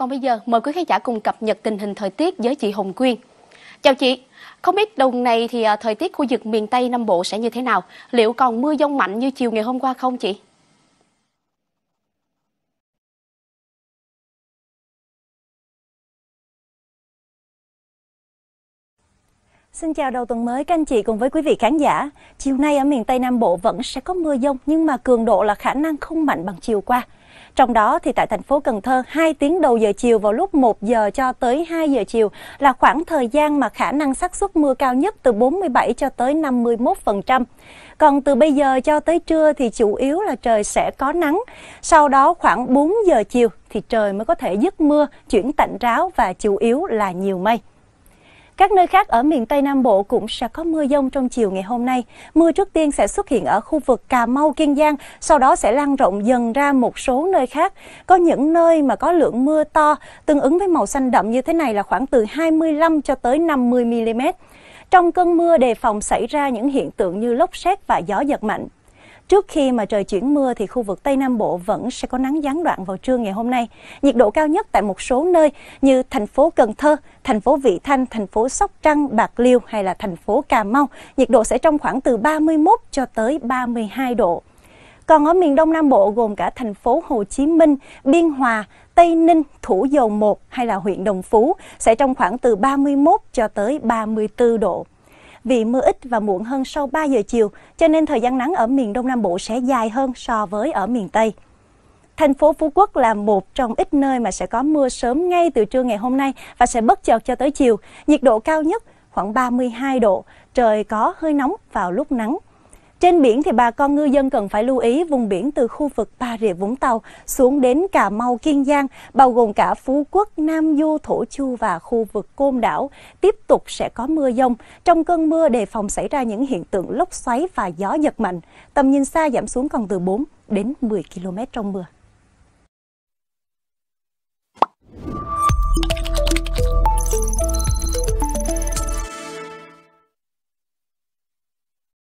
Còn bây giờ mời quý khán giả cùng cập nhật tình hình thời tiết với chị Hồng Quyên. Chào chị, không biết đồng này thì à, thời tiết khu vực miền Tây Nam Bộ sẽ như thế nào? Liệu còn mưa dông mạnh như chiều ngày hôm qua không chị? Xin chào đầu tuần mới các anh chị cùng với quý vị khán giả. Chiều nay ở miền Tây Nam Bộ vẫn sẽ có mưa dông nhưng mà cường độ là khả năng không mạnh bằng chiều qua. Trong đó thì tại thành phố Cần Thơ, 2 tiếng đầu giờ chiều vào lúc 1 giờ cho tới 2 giờ chiều là khoảng thời gian mà khả năng xác suất mưa cao nhất từ 47 cho tới 51%. Còn từ bây giờ cho tới trưa thì chủ yếu là trời sẽ có nắng. Sau đó khoảng 4 giờ chiều thì trời mới có thể dứt mưa, chuyển tạnh ráo và chủ yếu là nhiều mây. Các nơi khác ở miền Tây Nam Bộ cũng sẽ có mưa dông trong chiều ngày hôm nay. Mưa trước tiên sẽ xuất hiện ở khu vực Cà Mau, Kiên Giang, sau đó sẽ lan rộng dần ra một số nơi khác. Có những nơi mà có lượng mưa to, tương ứng với màu xanh đậm như thế này là khoảng từ 25 cho tới 50 mm. Trong cơn mưa đề phòng xảy ra những hiện tượng như lốc xét và gió giật mạnh. Trước khi mà trời chuyển mưa thì khu vực Tây Nam Bộ vẫn sẽ có nắng gián đoạn vào trưa ngày hôm nay. Nhiệt độ cao nhất tại một số nơi như thành phố Cần Thơ, thành phố Vị Thanh, thành phố Sóc Trăng, Bạc Liêu hay là thành phố Cà Mau, nhiệt độ sẽ trong khoảng từ 31 cho tới 32 độ. Còn ở miền Đông Nam Bộ gồm cả thành phố Hồ Chí Minh, Biên Hòa, Tây Ninh, Thủ Dầu Một hay là huyện Đồng Phú sẽ trong khoảng từ 31 cho tới 34 độ vì mưa ít và muộn hơn sau 3 giờ chiều, cho nên thời gian nắng ở miền Đông Nam Bộ sẽ dài hơn so với ở miền Tây. Thành phố Phú Quốc là một trong ít nơi mà sẽ có mưa sớm ngay từ trưa ngày hôm nay và sẽ bất chợt cho tới chiều. Nhiệt độ cao nhất khoảng 32 độ, trời có hơi nóng vào lúc nắng. Trên biển thì bà con ngư dân cần phải lưu ý vùng biển từ khu vực Bà Rịa Vũng Tàu xuống đến Cà Mau, Kiên Giang, bao gồm cả Phú Quốc, Nam Du, Thổ Chu và khu vực Côn Đảo tiếp tục sẽ có mưa dông. Trong cơn mưa đề phòng xảy ra những hiện tượng lốc xoáy và gió giật mạnh. Tầm nhìn xa giảm xuống còn từ 4 đến 10 km trong mưa.